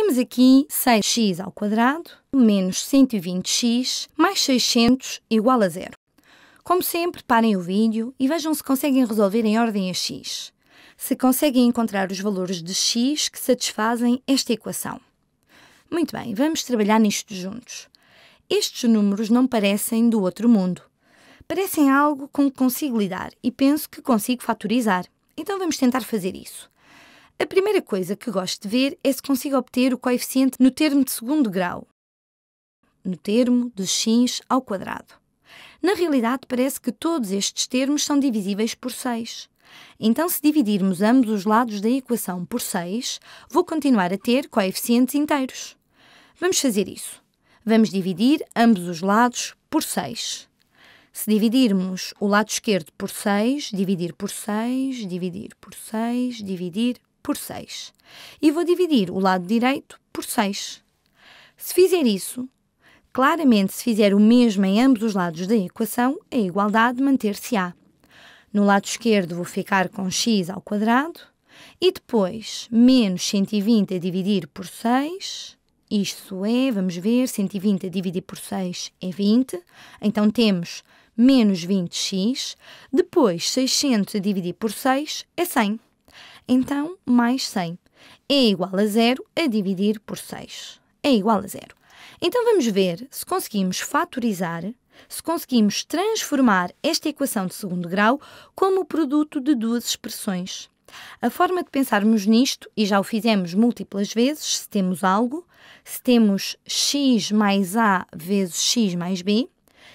Temos aqui 6x ao quadrado menos 120x mais 600 igual a zero. Como sempre, parem o vídeo e vejam se conseguem resolver em ordem a x. Se conseguem encontrar os valores de x que satisfazem esta equação. Muito bem, vamos trabalhar nisto juntos. Estes números não parecem do outro mundo. Parecem algo com que consigo lidar e penso que consigo fatorizar. Então vamos tentar fazer isso. A primeira coisa que gosto de ver é se consigo obter o coeficiente no termo de segundo grau, no termo dos x ao quadrado. Na realidade, parece que todos estes termos são divisíveis por 6. Então, se dividirmos ambos os lados da equação por 6, vou continuar a ter coeficientes inteiros. Vamos fazer isso. Vamos dividir ambos os lados por 6. Se dividirmos o lado esquerdo por 6, dividir por 6, dividir por 6, dividir por 6. E vou dividir o lado direito por 6. Se fizer isso, claramente se fizer o mesmo em ambos os lados da equação, a igualdade manter-se-á. No lado esquerdo vou ficar com x ao quadrado e depois menos 120 a dividir por 6 isto é, vamos ver, 120 a dividir por 6 é 20. Então temos menos 20x. Depois, 600 a dividir por 6 é 100. Então, mais 100 é igual a 0 a dividir por 6. É igual a 0. Então, vamos ver se conseguimos fatorizar, se conseguimos transformar esta equação de segundo grau como produto de duas expressões. A forma de pensarmos nisto, e já o fizemos múltiplas vezes, se temos algo, se temos x mais a vezes x mais b,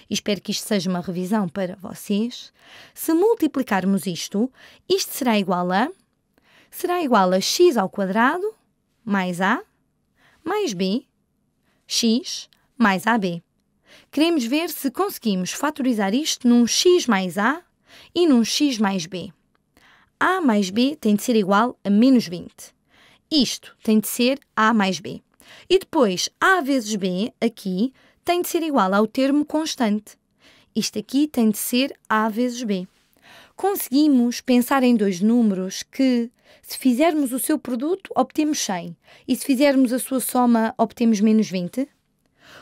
espero que isto seja uma revisão para vocês, se multiplicarmos isto, isto será igual a será igual a x ao quadrado mais a mais b, x mais ab. Queremos ver se conseguimos fatorizar isto num x mais a e num x mais b. a mais b tem de ser igual a menos 20. Isto tem de ser a mais b. E depois, a vezes b, aqui, tem de ser igual ao termo constante. Isto aqui tem de ser a vezes b conseguimos pensar em dois números que, se fizermos o seu produto, obtemos 100 e se fizermos a sua soma, obtemos menos 20?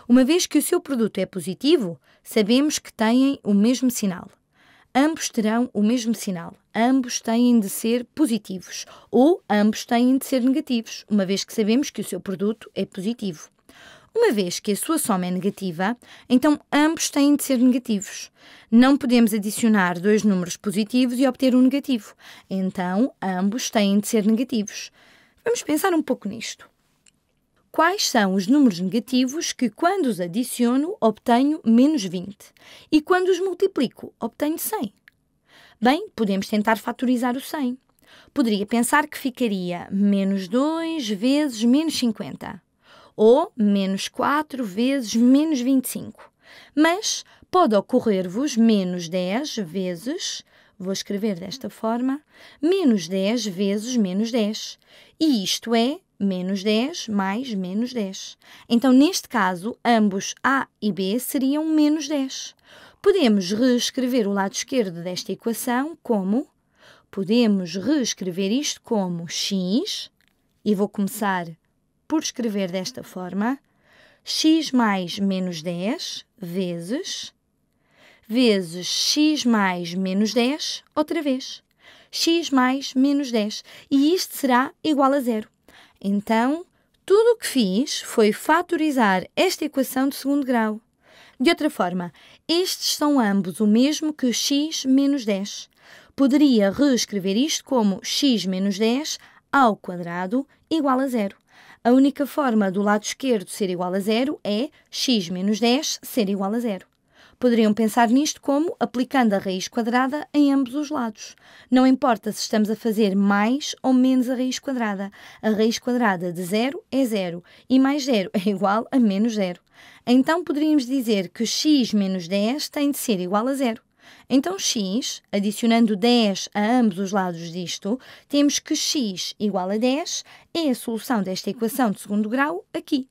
Uma vez que o seu produto é positivo, sabemos que têm o mesmo sinal. Ambos terão o mesmo sinal. Ambos têm de ser positivos ou ambos têm de ser negativos, uma vez que sabemos que o seu produto é positivo. Uma vez que a sua soma é negativa, então ambos têm de ser negativos. Não podemos adicionar dois números positivos e obter um negativo. Então, ambos têm de ser negativos. Vamos pensar um pouco nisto. Quais são os números negativos que, quando os adiciono, obtenho menos 20 e quando os multiplico, obtenho 100? Bem, podemos tentar fatorizar o 100. Poderia pensar que ficaria menos 2 vezes menos 50 ou menos 4 vezes menos 25. Mas pode ocorrer-vos menos 10 vezes, vou escrever desta forma, menos 10 vezes menos 10. E isto é menos 10 mais menos 10. Então, neste caso, ambos A e B seriam menos 10. Podemos reescrever o lado esquerdo desta equação como. Podemos reescrever isto como x, e vou começar por escrever desta forma x mais menos 10 vezes vezes x mais menos 10 outra vez. x mais menos 10. E isto será igual a zero. Então, tudo o que fiz foi fatorizar esta equação de segundo grau. De outra forma, estes são ambos o mesmo que x menos 10. Poderia reescrever isto como x menos 10 ao quadrado igual a zero. A única forma do lado esquerdo ser igual a zero é x menos 10 ser igual a zero. Poderiam pensar nisto como aplicando a raiz quadrada em ambos os lados. Não importa se estamos a fazer mais ou menos a raiz quadrada. A raiz quadrada de zero é zero e mais zero é igual a menos zero. Então poderíamos dizer que x menos 10 tem de ser igual a zero. Então, x, adicionando 10 a ambos os lados disto, temos que x igual a 10 é a solução desta equação de segundo grau aqui.